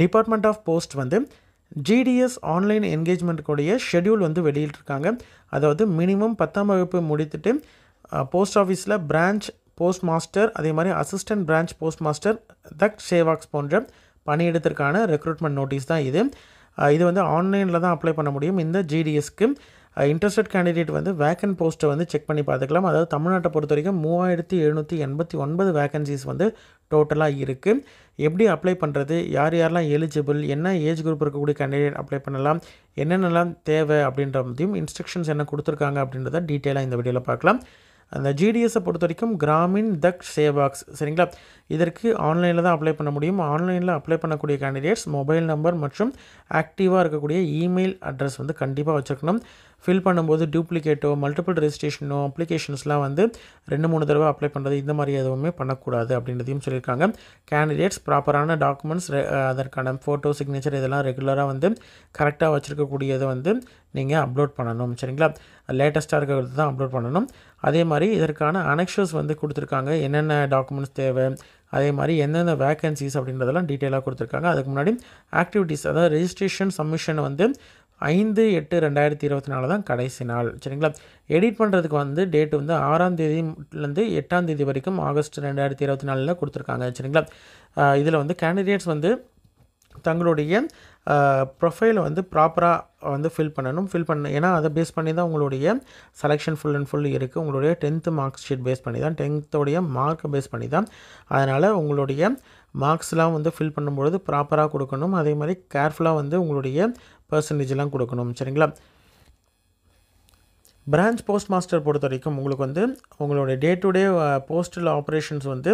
department of post வந்து GDS online என்கேஜ்மெண்ட்டுக்குடைய schedule வந்து வெளியிட்டிருக்காங்க அதாவது மினிமம் பத்தாம் வகுப்பு முடித்துட்டு போஸ்ட் ஆஃபீஸில் பிரான்ச் போஸ்ட் மாஸ்டர் அதே மாதிரி அசிஸ்டன்ட் பிரான்ச் போஸ்ட் மாஸ்டர் தக் சேவாக்ஸ் போன்ற பணியிடத்திற்கான ரெக்ரூட்மெண்ட் நோட்டீஸ் தான் இது இது வந்து ஆன்லைனில் தான் அப்ளை பண்ண முடியும் இந்த ஜிடிஎஸ்க்கு இன்ட்ரெஸ்டட் கேண்டிடேட் வந்து வேக்கன் போஸ்ட்டை வந்து செக் பண்ணி பார்த்துக்கலாம் அதாவது தமிழ்நாட்டை பொறுத்த வரைக்கும் மூவாயிரத்தி எழுநூற்றி எண்பத்தி ஒன்பது வேக்கன்சிஸ் வந்து டோட்டலாக இருக்குது எப்படி அப்ளை பண்ணுறது யார் யாரெல்லாம் எலிஜிபிள் என்ன ஏஜ் குரூப் இருக்கக்கூடிய கேண்டிடேட் அப்ளை பண்ணலாம் என்னென்னலாம் தேவை அப்படின்றதையும் இன்ஸ்ட்ரக்ஷன்ஸ் என்ன கொடுத்துருக்காங்க அப்படின்றத டீட்டெயிலாக இந்த வீடியோவில் பார்க்கலாம் அந்த ஜிடிஎஸை பொறுத்த வரைக்கும் கிராமின் தக் சேவாக்ஸ் சரிங்களா இதற்கு ஆன்லைனில் தான் அப்ளை பண்ண முடியும் ஆன்லைனில் அப்ளை பண்ணக்கூடிய கேண்டிடேட்ஸ் மொபைல் நம்பர் மற்றும் ஆக்டிவாக இருக்கக்கூடிய இமெயில் அட்ரஸ் வந்து கண்டிப்பாக வச்சுருக்கணும் ஃபில் பண்ணும்போது டூப்ளிகேட்டோ மல்டிபிள் ரெஜிஸ்ட்ரேஷனோ அப்ளிகேஷன்ஸ்லாம் வந்து ரெண்டு மூணு தடவை அப்ளை பண்ணுறது இந்த மாதிரி எதுவுமே பண்ணக்கூடாது அப்படின்றதையும் சொல்லியிருக்காங்க கேண்டிடேட்ஸ் ப்ராப்பரான டாக்குமெண்ட்ஸ் அதற்கான ஃபோட்டோ சிக்னேச்சர் இதெல்லாம் ரெகுலராக வந்து கரெக்டாக வச்சுருக்கக்கூடியதை வந்து நீங்கள் அப்லோட் பண்ணணும் சரிங்களா லேட்டஸ்ட்டாக இருக்கிறது தான் அப்லோட் பண்ணணும் அதே மாதிரி இதற்கான அனெக்ஷர்ஸ் வந்து கொடுத்துருக்காங்க என்னென்ன டாக்குமெண்ட்ஸ் தேவை அதே மாதிரி எந்தெந்த வேக்கன்சிஸ் அப்படின்றதெல்லாம் டீட்டெயிலாக கொடுத்துருக்காங்க அதுக்கு முன்னாடி ஆக்டிவிட்டீஸ் அதாவது ரெஜிஸ்ட்ரேஷன் சப்மிஷன் வந்து ஐந்து எட்டு ரெண்டாயிரத்தி இருபத்தி நாலு தான் கடைசி நாள் சரிங்களா எடிட் பண்ணுறதுக்கு வந்து டேட் வந்து ஆறாம் தேதியிலேருந்து எட்டாம் தேதி வரைக்கும் ஆகஸ்ட் ரெண்டாயிரத்தி இருபத்தி நாலில் கொடுத்துருக்காங்க சரிங்களா இதில் வந்து கேண்டிடேட்ஸ் வந்து தங்களுடைய ப்ரொஃபைலை வந்து ப்ராப்பராக வந்து ஃபில் பண்ணணும் ஃபில் பண்ண ஏன்னா அதை பேஸ் பண்ணி தான் உங்களுடைய செலெக்ஷன் ஃபுல் அண்ட் ஃபுல் இருக்குது உங்களுடைய டென்த்து மார்க் ஷீட் பேஸ் பண்ணி தான் டென்த்தோடைய மார்க்கை பேஸ் பண்ணி தான் அதனால் உங்களுடைய மார்க்ஸ்லாம் வந்து ஃபில் பண்ணும்பொழுது ப்ராப்பராக கொடுக்கணும் அதே மாதிரி கேர்ஃபுல்லாக வந்து உங்களுடைய பர்சன்டேஜ்லாம் கொடுக்கணும் சரிங்களா பிரான்ச் போஸ்ட் மாஸ்டர் பொறுத்த வரைக்கும் உங்களுக்கு வந்து உங்களுடைய day to day postal operations வந்து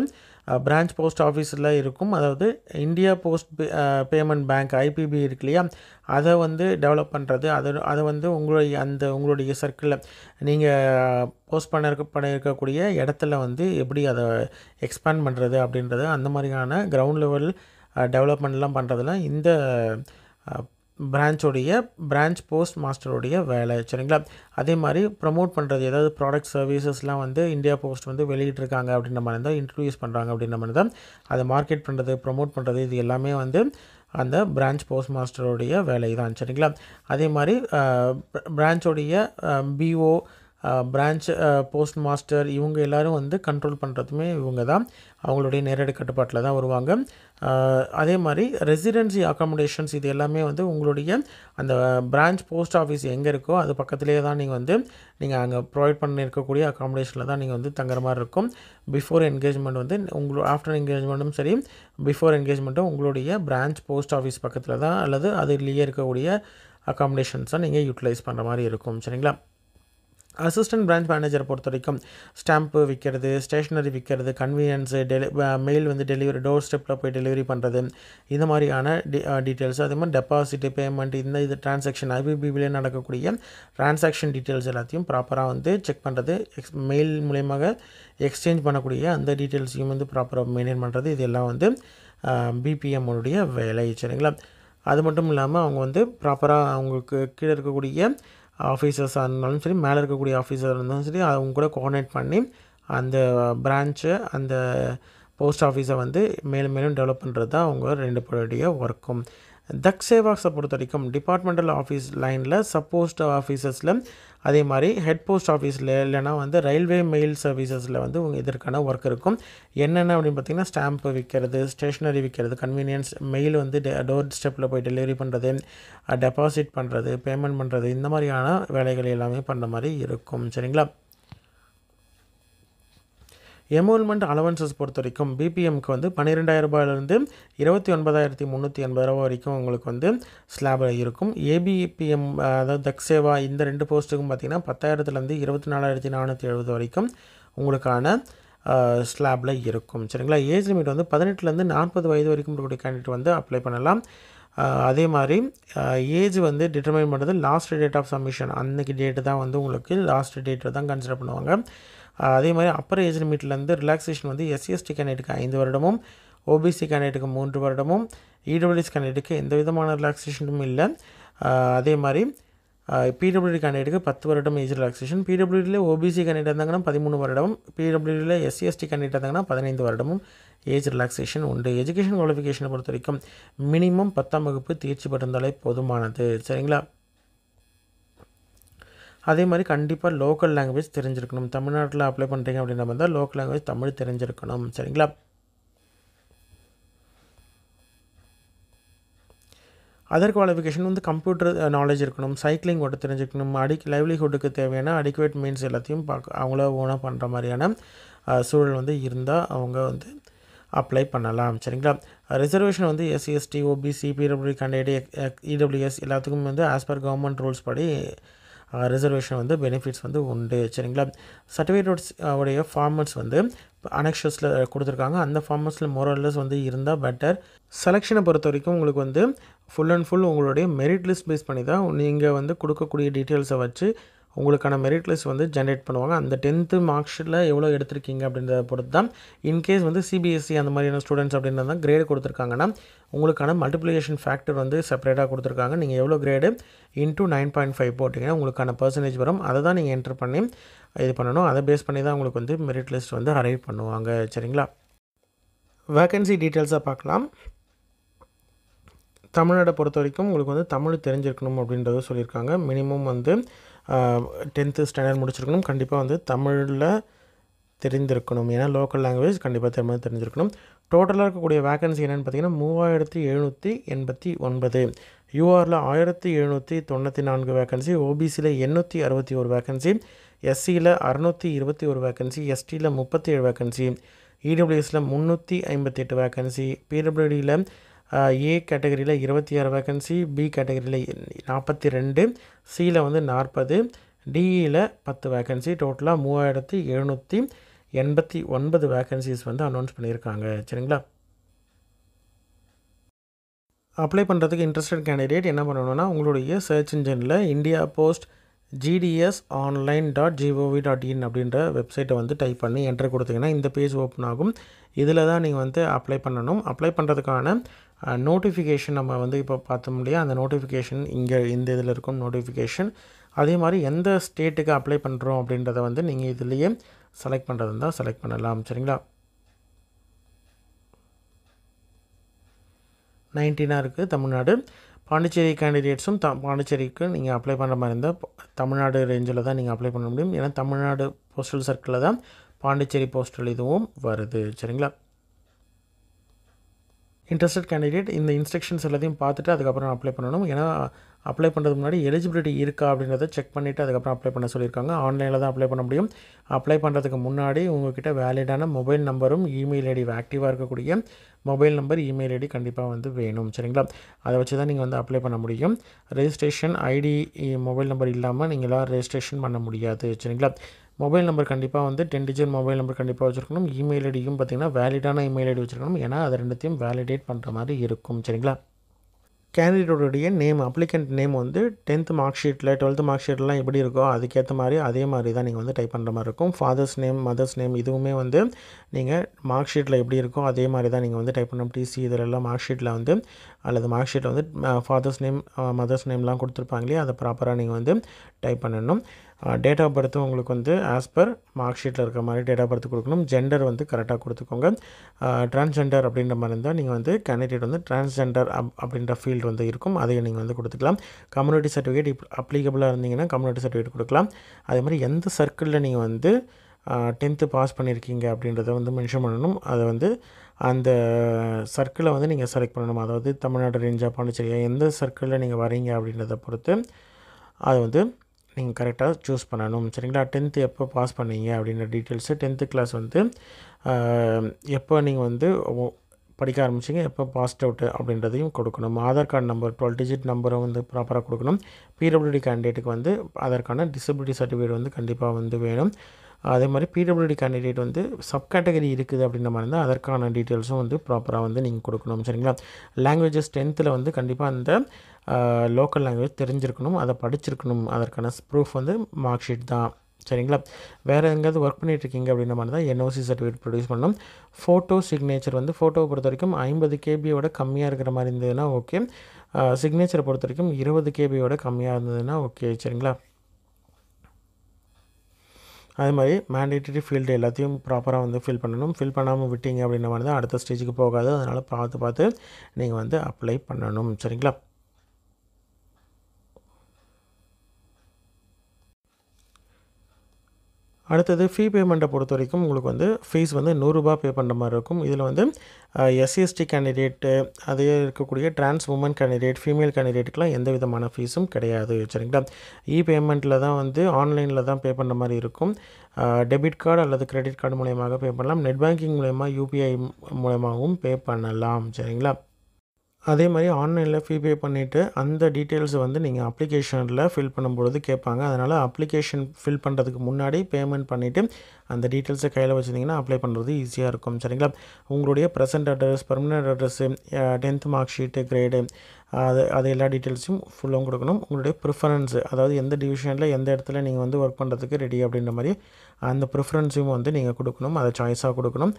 பிரான்ச் போஸ்ட் ஆஃபீஸில் இருக்கும் அதாவது India post payment bank IPPB இருக்கு இல்லையா அதை வந்து டெவலப் பண்ணுறது அதை அதை வந்து உங்களுடைய அந்த உங்களுடைய சர்க்கிளில் நீங்கள் போஸ்ட் பண்ண இருக்க பண்ண இருக்கக்கூடிய இடத்துல வந்து எப்படி அதை எக்ஸ்பேண்ட் பண்ணுறது அப்படின்றது அந்த மாதிரியான கிரவுண்ட் லெவல் டெவலப்மெண்ட்லாம் பண்ணுறதுலாம் இந்த பிரான்ச்சோடைய பிரான்ச் போஸ்ட் மாஸ்டருடைய வேலை சரிங்களா அதே மாதிரி ப்ரமோட் பண்ணுறது ஏதாவது ப்ராடக்ட் சர்வீசஸ்லாம் வந்து இந்தியா போஸ்ட் வந்து வெளியிட்ருக்காங்க அப்படின்ற மாதிரி இருந்தால் இன்ட்ரடியூஸ் பண்ணுறாங்க அப்படின்ற மாதிரி தான் அதை மார்க்கெட் பண்ணுறது ப்ரமோட் பண்ணுறது இது எல்லாமே வந்து அந்த பிரான்ச் போஸ்ட் மாஸ்டருடைய வேலை தான் சரிங்களா அதே மாதிரி பிரான்ச்சோடைய பிஓ பிரான்ச் போஸ்ட் மாஸ்டர் இவங்க எல்லோரும் வந்து கண்ட்ரோல் பண்ணுறதுமே இவங்க தான் அவங்களுடைய நேரடி கட்டுப்பாட்டில் தான் வருவாங்க அதே மாதிரி ரெசிடென்சி அக்காமடேஷன்ஸ் இது எல்லாமே வந்து உங்களுடைய அந்த பிரான்ச் போஸ்ட் ஆஃபீஸ் எங்கே இருக்கோ அது பக்கத்துலேயே தான் நீங்கள் வந்து நீங்கள் அங்கே ப்ரொவைட் பண்ணியிருக்கக்கூடிய அக்காமடேஷனில் தான் நீங்கள் வந்து தங்குற மாதிரி இருக்கும் பிஃபோர் என்கேஜ்மெண்ட் வந்து உங்களோட ஆஃப்டர் என்கேஜ்மெண்ட்டும் சரி பிஃபோர் என்கேஜ்மெண்ட்டும் உங்களுடைய பிரான்ச் போஸ்ட் ஆஃபீஸ் பக்கத்தில் தான் அல்லது அதுலேயே இருக்கக்கூடிய அக்காமடேஷன்ஸாக நீங்கள் யூட்டிலைஸ் பண்ணுற மாதிரி இருக்கும் சரிங்களா அசிஸ்டன்ட் பிரான்ச் மேனேஜரை பொறுத்த வரைக்கும் ஸ்டாம்ப்பு விற்கிறது ஸ்டேஷ்னரி விற்கிறது கன்வீனியன்ஸு டெலி மெயில் வந்து டெலிவரி டோர் ஸ்டெப்பில் போய் டெலிவரி பண்ணுறது இந்த மாதிரியான டி டீட்டெயில்ஸ் அதே மாதிரி டெபாசிட்டு பேமெண்ட் இந்த இது டிரான்சாக்ஷன் ஐபிபிபிலே நடக்கக்கூடிய டிரான்சாக்ஷன் டீட்டெயில்ஸ் எல்லாத்தையும் ப்ராப்பராக வந்து செக் பண்ணுறது எக்ஸ் மெயில் மூலயமாக எக்ஸ்சேஞ்ச் பண்ணக்கூடிய அந்த டீட்டெயில்ஸையும் வந்து ப்ராப்பராக மெயின்டைன் பண்ணுறது இது எல்லாம் வந்து பிபிஎம்முடைய வேலை சரிங்களா அது மட்டும் இல்லாமல் அவங்க வந்து ப்ராப்பராக அவங்களுக்கு கீழே இருக்கக்கூடிய ஆஃபீஸர்ஸாக இருந்தாலும் சரி மேலே இருக்கக்கூடிய ஆஃபீஸர் இருந்தாலும் சரி அவங்க கூட கோஆர்டினேட் பண்ணி அந்த பிரான்ச்சை அந்த போஸ்ட் ஆஃபீஸை வந்து மேலும் மேலும் டெவலப் பண்ணுறது தான் அவங்க ரெண்டு பேருடைய ஒர்க்கும் தக் சேவாக்ஸை பொறுத்த வரைக்கும் டிபார்ட்மெண்டல் ஆஃபீஸ் லைனில் சப்போஸ்ட் ஆஃபீஸஸில் அதே மாதிரி ஹெட் போஸ்ட் ஆஃபீஸில் இல்லைனா வந்து ரயில்வே மெயில் சர்வீசஸில் வந்து உங்கள் இதற்கான ஒர்க் இருக்கும் என்னென்ன அப்படின்னு பார்த்தீங்கன்னா ஸ்டாம்ப்பு விற்கிறது ஸ்டேஷ்னரி விற்கிறது கன்வீனியன்ஸ் மெயில் வந்து டோர் ஸ்டெப்பில் போய் டெலிவரி பண்ணுறது டெபாசிட் பண்ணுறது பேமெண்ட் பண்ணுறது இந்த மாதிரியான வேலைகள் எல்லாமே பண்ணுற மாதிரி இருக்கும் சரிங்களா எமோல்மெண்ட் அலவன்சஸ் பொறுத்த வரைக்கும் பிபிஎம்க்கு வந்து பன்னிரெண்டாயிரம் ரூபாயிலிருந்து இருபத்தி ஒன்பதாயிரத்தி முந்நூற்றி எண்பது ரூபா வரைக்கும் உங்களுக்கு வந்து ஸ்லாப் இருக்கும் ஏபிபிஎம் அதாவது தக்சேவா இந்த ரெண்டு போஸ்ட்டுக்கும் பார்த்திங்கன்னா பத்தாயிரத்துலேருந்து இருபத்தி நாலாயிரத்தி நானூற்றி எழுபது வரைக்கும் உங்களுக்கான ஸ்லாபில் இருக்கும் சரிங்களா ஏஜ் லிமிட் வந்து பதினெட்டுலேருந்து நாற்பது வயது வரைக்கும் இருக்கக்கூடிய கேண்டிடேட் வந்து அப்ளை பண்ணலாம் அதே மாதிரி ஏஜ் வந்து டிட்டர்மைன் பண்ணுறது லாஸ்ட் டேட் ஆஃப் சப்மிஷன் அன்னைக்கு டேட்டு தான் வந்து உங்களுக்கு லாஸ்ட் டேட்டை தான் கன்சிடர் பண்ணுவாங்க அதே மாதிரி அப்பர் ஏஜ் லிமிட்லேருந்து ரிலாக்ஸேஷன் வந்து எஸ்சிஎஸ்டி கேண்டிடேட்டுக்கு e ஐந்து வருடமும் ஓபிசி கேண்டிடேட்டுக்கு மூன்று வருடமும் இடபிள்யூஎஸ் e கேண்டிடேட்டுக்கு எந்த விதமான ரிலாக்ஸேஷனும் இல்லை அதே மாதிரி பிடபிள்யூடி கேண்டிடேட்டுக்கு பத்து வருடம் ஏஜ் ரிலாக்ஸேஷன் பிடபிள்யூடியில் ஓபிசி கேண்டிடேட் இருந்தாங்கன்னா பதிமூணு வருடம் பிடபிள்யூடியில் எஸ்சிஎஸ்டி கேண்டிடேட் இருந்தாங்கன்னா பதினைந்து வருடமும் ஏஜ் ரிலாக்ஸேஷன் உண்டு எஜுகேஷன் குவாலிஃபிகேஷனை பொறுத்த வரைக்கும் மினிமம் பத்தாம் வகுப்பு தேர்ச்சி பெற்றிருந்தாலே போதுமானது சரிங்களா அதே மாதிரி கண்டிப்பாக லோக்கல் லாங்குவேஜ் தெரிஞ்சிருக்கணும் தமிழ்நாட்டில் அப்ளை பண்ணுறீங்க அப்படின்னா வந்தால் லோக்கல் லாங்குவேஜ் தமிழ் தெரிஞ்சிருக்கணும் சரிங்களா அதர் குவாலிஃபிகேஷன் வந்து கம்ப்யூட்டர் நாலேஜ் uh, இருக்கணும் சைக்கிளிங் ஓட்ட தெரிஞ்சுக்கணும் அடிக் லைவ்லிஹுட்டுக்கு தேவையான அடிக்குவேட் மீன்ஸ் எல்லாத்தையும் பார்க்க அவங்கள ஓனாக பண்ணுற மாதிரியான uh, சூழல் வந்து இருந்தால் அவங்க வந்து அப்ளை பண்ணலாம் சரிங்களா ரிசர்வேஷன் uh, வந்து SC ST OBC PWD candidate EWS எல்லாத்துக்கும் வந்து ஆஸ் பர் கவர்மெண்ட் ரூல்ஸ் படி ரிசர்வேஷன் வந்து பெனிஃபிட்ஸ் வந்து உண்டு சரிங்களா சர்டிஃபிகேட்ஸ் உடைய ஃபார்மர்ஸ் வந்து அனெக்ஷஸில் கொடுத்துருக்காங்க அந்த ஃபார்மர்ஸில் மோரல்லஸ் வந்து இருந்தால் பெட்டர் செலெக்ஷனை பொறுத்த வரைக்கும் உங்களுக்கு வந்து ஃபுல் அண்ட் ஃபுல் உங்களுடைய மெரிட் லிஸ்ட் பேஸ் பண்ணி தான் நீங்கள் வந்து கொடுக்கக்கூடிய டீட்டெயில்ஸை வச்சு உங்களுக்கான மெரிட் லிஸ்ட் வந்து ஜென்ரேட் பண்ணுவாங்க அந்த டென்த்து மார்க் ஷீட்டில் எவ்வளோ எடுத்திருக்கீங்க அப்படின்றத பொறுத்து தான் இன்கேஸ் வந்து சிபிஎஸ்சி e அந்த மாதிரியான ஸ்டூடெண்ட்ஸ் அப்படின்றது தான் கிரேடு கொடுத்துருக்காங்கன்னா உங்களுக்கான மல்டிப்ளிகேஷன் ஃபேக்டர் வந்து செப்பரேட்டாக கொடுத்துருக்காங்க நீங்கள் எவ்வளோ grade into nine point five போட்டிங்கன்னா உங்களுக்கான பர்சன்டேஜ் வரும் அதை தான் நீங்கள் என்ட்ரு பண்ணி இது பண்ணணும் அதை பேஸ் பண்ணி தான் உங்களுக்கு வந்து மெரிட் லிஸ்ட் வந்து அரைவ் பண்ணுவாங்க சரிங்களா வேக்கன்சி டீட்டெயில்ஸாக பார்க்கலாம் தமிழ்நாட்டை பொறுத்த வரைக்கும் உங்களுக்கு வந்து தமிழ் தெரிஞ்சிருக்கணும் அப்படின்றத சொல்லியிருக்காங்க மினிமம் வந்து டென்த்து ஸ்டாண்டர்ட் முடிச்சிருக்கணும் கண்டிப்பாக வந்து தமிழில் தெரிந்திருக்கணும் ஏன்னா லோக்கல் லாங்குவேஜ் கண்டிப்பாக தமிழ் தெரிஞ்சிருக்கணும் டோட்டலாக இருக்கக்கூடிய வேகன்சி என்னென்னு பார்த்தீங்கன்னா மூவாயிரத்தி எழுநூற்றி எண்பத்தி ஒன்பது யூஆரில் ஆயிரத்தி எழுநூற்றி தொண்ணூற்றி நான்கு வேக்கன்சி ஓபிசியில் எண்ணூற்றி அறுபத்தி ஒரு வேக்கன்சி எஸ்சியில் e அறுநூற்றி இருபத்தி ஒரு வேக்கன்சி எஸ்டியில் முப்பத்தி ஏழு வேக்கன்சி இடபிள்யூஎஸில் முந்நூற்றி ஐம்பத்தி எட்டு வேக்கன்சி பிடபிள்யூடியில் ஏ கேட்டகரியில் இருபத்தி ஆறு வேக்கன்சி பி கேட்டகரியில் நாற்பத்தி ரெண்டு சியில் வந்து நாற்பது டியில் பத்து வேக்கன்சி டோட்டலாக மூவாயிரத்தி எழுநூற்றி எண்பத்தி ஒன்பது வேக்கன்சிஸ் வந்து அனௌன்ஸ் பண்ணியிருக்காங்க சரிங்களா அப்ளை பண்ணுறதுக்கு இன்ட்ரெஸ்டட் கேண்டிடேட் என்ன பண்ணணும்னா உங்களுடைய சர்ச் இன்ஜினில் India post GDS online dot gov dot in அப்படின்ற வெப்சைட்டை வந்து டைப் பண்ணி என்ட்ரு கொடுத்தீங்கன்னா இந்த பேஜ் ஓப்பன் ஆகும் இதில் தான் நீங்கள் வந்து அப்ளை பண்ணணும் அப்ளை பண்ணுறதுக்கான நோட்டிஃபிகேஷன் நம்ம வந்து இப்போ பார்த்தோம் இல்லையா அந்த நோட்டிஃபிகேஷன் இங்கே இந்த இதில் இருக்கும் நோட்டிஃபிகேஷன் அதே மாதிரி எந்த ஸ்டேட்டுக்கு அப்ளை பண்ணுறோம் அப்படின்றத வந்து நீங்கள் இதுலேயே செலக்ட் பண்ணுறது இருந்தால் செலக்ட் பண்ணலாம் சரிங்களா நைன்டீனாக இருக்குது தமிழ்நாடு பாண்டிச்சேரி கேண்டிடேட்ஸும் த பாண்டிச்சேரிக்கு நீங்கள் அப்ளை பண்ணுற மாதிரி இருந்தால் தமிழ்நாடு ரேஞ்சில் தான் நீங்கள் அப்ளை பண்ண முடியும் ஏன்னா தமிழ்நாடு போஸ்டல் சர்க்கிளில் தான் பாண்டிச்சேரி போஸ்டல் இதுவும் வருது சரிங்களா இன்ட்ரெஸ்டட் கேண்டிடேட் இந்த இன்ஸ்ட்ரக்ஷன்ஸ் எல்லாத்தையும் பார்த்துட்டு அதுக்கப்புறம் அப்ளை பண்ணணும் ஏன்னா அப்ளை பண்ணுறதுக்கு முன்னாடி எலிஜிபிலிட்டி இருக்கா அப்படின்றத செக் பண்ணிவிட்டு அதுக்கப்புறம் அப்ளை பண்ண சொல்லியிருக்காங்க ஆன்லைனில் தான் அப்ளை பண்ண முடியும் அப்ளை பண்ணுறதுக்கு முன்னாடி உங்கள்கிட்ட வேலிடான மொபைல் நம்பரும் இமெயில் ஐடி ஆக்டிவாக இருக்கக்கூடிய மொபைல் நம்பர் இமெயில் ஐடி கண்டிப்பாக வந்து வேணும் சரிங்களா அதை வச்சு தான் நீங்கள் வந்து அப்ளை பண்ண முடியும் ரெஜிஸ்ட்ரேஷன் ஐடி மொபைல் நம்பர் இல்லாமல் நீங்களாம் ரெஜிஸ்ட்ரேஷன் பண்ண முடியாது சரிங்களா மொபைல் நம்பர் கண்டிப்பாக வந்து டென் டிஜிட் மொபைல் நம்பர் கண்டிப்பாக வச்சுருக்கணும் இமெயில் ஐடியும் பார்த்திங்கன்னா வேலிடான இமெயில் ஐடி வச்சுருக்கணும் ஏன்னா அது ரெண்டுத்தையும் வேலிடேட் பண்ணுற மாதிரி இருக்கும் சரிங்களா கேண்டிடேட்டோடைய நேம் அப்ளிகண்ட் நேம் வந்து டென்த் மார்க் ஷீட்டில் டுவெல்த்து மார்க் ஷீட்லாம் எப்படி இருக்கோ அதுக்கேற்ற மாதிரி அதே மாதிரி தான் நீங்கள் வந்து டைப் பண்ணுற மாதிரி இருக்கும் ஃபாதர்ஸ் நேம் மதர்ஸ் நேம் இதுவுமே வந்து நீங்கள் மார்க் ஷீட்டில் எப்படி இருக்கோ அதே மாதிரி தான் நீங்கள் வந்து டைப் பண்ணணும் டிசி இதிலெல்லாம் மார்க் ஷீட்டில் வந்து அல்லது மார்க் ஷீட்டில் வந்து ஃபாதர்ஸ் நேம் மதர்ஸ் நேம்லாம் கொடுத்துருப்பாங்களே அதை ப்ராப்பராக நீங்கள் வந்து டைப் பண்ணணும் டேட் ஆஃப் பர்த்து உங்களுக்கு வந்து ஆஸ் பர் மார்க் ஷீட்டில் இருக்க மாதிரி டேட் ஆஃப் பர்த் கொடுக்கணும் ஜெண்டர் வந்து கரெக்டாக கொடுத்துக்கோங்க ட்ரான்ஸ்ஜெண்டர் அப்படின்ற மாதிரி இருந்தால் நீங்கள் வந்து கேண்டிடேட் வந்து ட்ரான்ஸ்ஜெண்டர் அப் அப்படின்ற ஃபீல்டு வந்து இருக்கும் அதையும் நீங்கள் வந்து கொடுத்துக்கலாம் கம்யூனிட்டி சர்டிஃபிகேட் இப் அப்ளிகபிளாக இருந்தீங்கன்னா கம்யூனிட்டி சர்டிஃபிகேட் கொடுக்கலாம் அதே மாதிரி எந்த சர்க்கிளில் நீங்கள் வந்து டென்த்து பாஸ் பண்ணியிருக்கீங்க அப்படின்றத வந்து மென்ஷன் பண்ணணும் அதை வந்து அந்த சர்க்கிளை வந்து நீங்கள் செலக்ட் பண்ணணும் அதாவது தமிழ்நாடு ரேஞ்சாக பாண்டிச்சேரியா எந்த சர்க்கிளில் நீங்கள் வரீங்க அப்படின்றத பொறுத்து அதை வந்து நீங்கள் கரெக்டாக சூஸ் பண்ணணும் சரிங்களா டென்த்து எப்போ பாஸ் பண்ணீங்க அப்படின்ற டீட்டெயில்ஸு டென்த்து கிளாஸ் வந்து எப்போ நீங்கள் வந்து படிக்க ஆரம்பிச்சிங்க எப்போ பாஸ்ட் அவுட்டு அப்படின்றதையும் கொடுக்கணும் Aadhaar card number twelve digit நம்பரை வந்து ப்ராப்பராக கொடுக்கணும் பிடபிள்யூடி கேண்டிடேட்டுக்கு வந்து அதற்கான டிசபிலிட்டி சர்டிஃபிகேட் வந்து கண்டிப்பாக வந்து வேணும் அதே மாதிரி பிடபிள்யூடி கேண்டிடேட் வந்து சப் கேட்டகரி இருக்குது அப்படின்ற மாதிரி இருந்தால் அதற்கான டீட்டெயில்ஸும் வந்து ப்ராப்பராக வந்து நீங்கள் கொடுக்கணும் சரிங்களா லாங்குவேஜஸ் டென்த்தில் வந்து கண்டிப்பாக அந்த லோக்கல் லாங்குவேஜ் தெரிஞ்சிருக்கணும் அதை படிச்சிருக்கணும் அதற்கான ப்ரூஃப் வந்து மார்க் ஷீட் தான் சரிங்களா வேறு எங்கேயாவது ஒர்க் பண்ணிகிட்ருக்கீங்க அப்படின்ற மாதிரி தான் என்ஓசி சர்டிஃபிகேட் ப்ரொடியூஸ் பண்ணணும் ஃபோட்டோ சிக்னேச்சர் வந்து ஃபோட்டோவை பொறுத்த வரைக்கும் ஐம்பது கேபியோட கம்மியாக இருக்கிற மாதிரி இருந்ததுன்னா ஓகே சிக்னேச்சரை பொறுத்த வரைக்கும் இருபது கேபியோட கம்மியாக இருந்ததுன்னா ஓகே சரிங்களா அதே மாதிரி மேண்டேட்டரி ஃபீல்டு எல்லாத்தையும் ப்ராப்பராக வந்து ஃபில் பண்ணணும் ஃபில் பண்ணாமல் விட்டீங்க அப்படின்ற மாதிரி தான் அடுத்த ஸ்டேஜுக்கு போகாது அதனால் பார்த்து பார்த்து நீங்கள் வந்து அப்ளை பண்ணணும் சரிங்களா அடுத்தது ஃபீ பேமெண்ட்டை பொறுத்த வரைக்கும் உங்களுக்கு வந்து ஃபீஸ் வந்து நூறுரூபா பே பண்ணுற மாதிரி இருக்கும் இதில் வந்து எஸ்சிஎஸ்டி கேண்டிடேட்டு அதே இருக்கக்கூடிய டிரான்ஸ் உமன் கேண்டிடேட் ஃபீமேல் கேண்டிடேட்டுக்கெலாம் எந்த விதமான ஃபீஸும் கிடையாது சரிங்களா இ பேமெண்ட்டில் தான் வந்து ஆன்லைனில் தான் பே பண்ணுற மாதிரி இருக்கும் டெபிட் கார்டு அல்லது கிரெடிட் கார்டு மூலயமாக பே பண்ணலாம் நெட் பேங்கிங் மூலயமா யூபிஐ மூலயமாகவும் பே பண்ணலாம் சரிங்களா அதே மாதிரி ஆன்லைனில் ஃபீ பே பண்ணிவிட்டு அந்த டீட்டெயில்ஸ் வந்து நீங்கள் அப்ளிகேஷனில் ஃபில் பண்ணும்பொழுது கேட்பாங்க அதனால் அப்ளிகேஷன் ஃபில் பண்ணுறதுக்கு முன்னாடி பேமெண்ட் பண்ணிவிட்டு அந்த டீட்டெயில்ஸை கையில் வச்சுருந்திங்கன்னா அப்ளை பண்ணுறது ஈஸியாக இருக்கும் சரிங்களா உங்களுடைய present address permanent address tenth mark sheet grade அது அது எல்லா டீட்டெயில்ஸையும் ஃபுல்லாகவும் கொடுக்கணும் உங்களுடைய ப்ரிஃபரன்ஸு அதாவது எந்த டிவிஷனில் எந்த இடத்துல நீங்கள் வந்து ஒர்க் பண்ணுறதுக்கு ரெடி அப்படின்ற மாதிரி அந்த ப்ரிஃபரன்ஸையும் வந்து நீங்கள் கொடுக்கணும் அதை சாய்ஸாக கொடுக்கணும்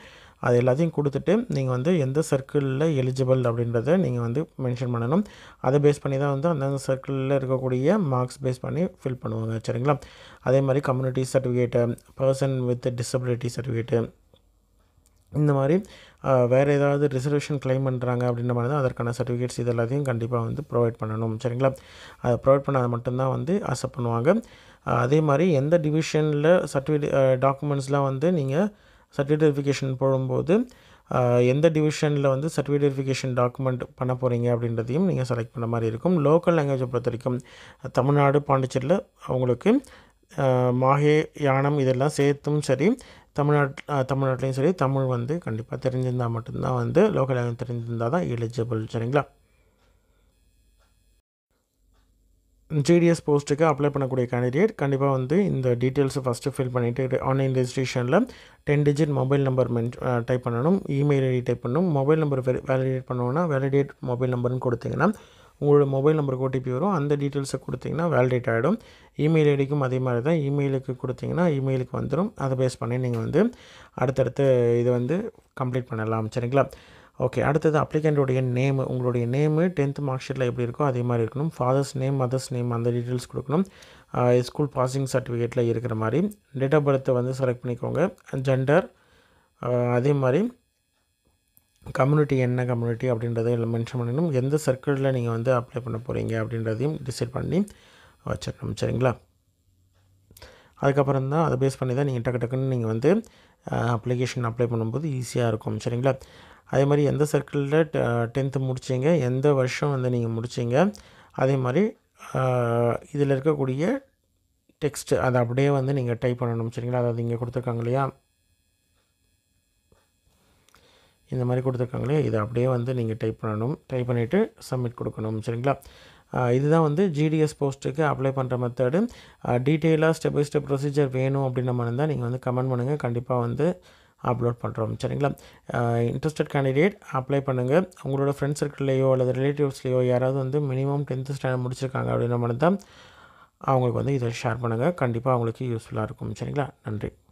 அது எல்லாத்தையும் கொடுத்துட்டு நீங்கள் வந்து எந்த சர்க்கிளில் எலிஜிபிள் அப்படின்றத நீங்கள் வந்து மென்ஷன் பண்ணணும் அதை பேஸ் பண்ணி தான் வந்து அந்தந்த சர்க்கிளில் இருக்கக்கூடிய மார்க்ஸ் பேஸ் பண்ணி ஃபில் பண்ணுவாங்க சரிங்களா அதே மாதிரி community certificate person with disability certificate இந்த மாதிரி வேறு ஏதாவது ரிசர்வேஷன் கிளைம் பண்ணுறாங்க அப்படின்ற மாதிரி தான் அதற்கான சர்டிஃபிகேட்ஸ் இது எல்லாத்தையும் கண்டிப்பாக வந்து ப்ரொவைட் பண்ணணும் சரிங்களா அதை ப்ரொவைட் பண்ணாத மட்டும்தான் வந்து அசப்ட் பண்ணுவாங்க அதே மாதிரி எந்த டிவிஷனில் சர்டிஃபிகே டாக்குமெண்ட்ஸ்லாம் வந்து நீங்கள் சர்டிஃபிகேட் வெரிஃபிகேஷன் போடும்போது எந்த டிவிஷனில் வந்து சர்டிஃபிகேட் வெரிஃபிகேஷன் டாக்குமெண்ட் பண்ண போகிறீங்க அப்படின்றதையும் நீங்கள் செலக்ட் பண்ண மாதிரி இருக்கும் லோக்கல் லாங்குவேஜை பொறுத்த வரைக்கும் தமிழ்நாடு பாண்டிச்சேரியில் அவங்களுக்கு மாஹே யானம் இதெல்லாம் சேர்த்தும் சரி தமிழ்நாட் தமிழ்நாட்டிலையும் சரி தமிழ் வந்து கண்டிப்பாக தெரிஞ்சிருந்தால் மட்டும்தான் வந்து லோக்கல் லாங்குவேஜ் தெரிஞ்சிருந்தால் தான் எலிஜிபிள் சரிங்களா ஜிடிஎஸ் போஸ்ட்டுக்கு அப்ளை பண்ணக்கூடிய கேண்டிடேட் கண்டிப்பாக வந்து இந்த டீட்டெயில்ஸை ஃபஸ்ட்டு ஃபில் பண்ணிவிட்டு ஆன்லைன் ரெஜிஸ்ட்ரேஷனில் டென் டிஜிட் மொபைல் நம்பர் மென் டைப் பண்ணணும் இமெயில் ஐடி டைப் பண்ணணும் மொபைல் நம்பர் வேலிடேட் பண்ணணும்னா வேலிடேட் மொபைல் நம்பர்னு கொடுத்தீங்கன்னா உங்களோட மொபைல் நம்பருக்கு ஓடிபி வரும் அந்த டீட்டெயில்ஸை கொடுத்திங்கன்னா வேலிடேட் ஆகிடும் இமெயில் ஐடிக்கும் அதே மாதிரி தான் இமெயிலுக்கு கொடுத்திங்கன்னா இமெயிலுக்கு வந்துடும் அதை பேஸ் பண்ணி நீங்கள் வந்து அடுத்தடுத்து இது வந்து கம்ப்ளீட் பண்ணலாம் சரிங்களா ஓகே அடுத்தது அப்ளிகண்ட்டுடைய நேம் உங்களுடைய நேமு டென்த் மார்க் ஷீட்டில் எப்படி இருக்கோ அதே மாதிரி இருக்கணும் ஃபாதர்ஸ் நேம் மதர்ஸ் நேம் அந்த டீட்டெயில்ஸ் கொடுக்கணும் ஸ்கூல் பாசிங் சர்டிஃபிகேட்டில் இருக்கிற மாதிரி டேட் ஆஃப் பர்த்தை வந்து செலக்ட் பண்ணிக்கோங்க ஜெண்டர் அதே மாதிரி கம்யூனிட்டி என்ன கம்யூனிட்டி அப்படின்றதையும் மென்ஷன் பண்ணணும் எந்த சர்க்கிளில் நீங்கள் வந்து அப்ளை பண்ண போகிறீங்க அப்படின்றதையும் டிசைட் பண்ணி வச்சிடணும் சரிங்களா அதுக்கப்புறம் தான் அதை பேஸ் பண்ணி தான் நீங்கள் டக்கு டக்குன்னு நீங்கள் வந்து அப்ளிகேஷன் அப்ளை பண்ணும்போது ஈஸியாக இருக்கும் சரிங்களா அதே மாதிரி எந்த சர்க்கிளில் டென்த்து முடிச்சிங்க எந்த வருஷம் வந்து நீங்கள் முடிச்சிங்க அதே மாதிரி இதில் இருக்கக்கூடிய டெக்ஸ்ட்டு அதை அப்படியே வந்து நீங்கள் டைப் பண்ணணும் சரிங்களா அதாவது இங்கே கொடுத்துருக்காங்க இல்லையா இந்த மாதிரி கொடுத்துருக்காங்களே இதை அப்படியே வந்து நீங்கள் டைப் பண்ணணும் டைப் பண்ணிவிட்டு சப்மிட் கொடுக்கணும் சரிங்களா இதுதான் வந்து ஜிடிஎஸ் போஸ்ட்டுக்கு அப்ளை பண்ணுற மெத்தடு டீட்டெயிலாக ஸ்டெப் பை ஸ்டெப் ப்ரொசீஜர் வேணும் அப்படின்னு நம்ம இருந்தால் நீங்கள் வந்து கமெண்ட் பண்ணுங்கள் கண்டிப்பாக வந்து அப்லோட் பண்ணுறோம் சரிங்களா இன்ட்ரெஸ்டட் கேண்டிடேட் அப்ளை பண்ணுங்கள் உங்களோட ஃப்ரெண்ட்ஸ் சர்க்கிள்லேயோ அல்லது ரிலேட்டிவ்ஸ்லேயோ யாராவது வந்து மினிமம் டென்த்து ஸ்டாண்டர்ட் முடிச்சிருக்காங்க அப்படின்னு நம்ம இருந்தால் அவங்களுக்கு வந்து இதை ஷேர் பண்ணுங்கள் கண்டிப்பாக அவங்களுக்கு யூஸ்ஃபுல்லாக இருக்கும் சரிங்களா நன்றி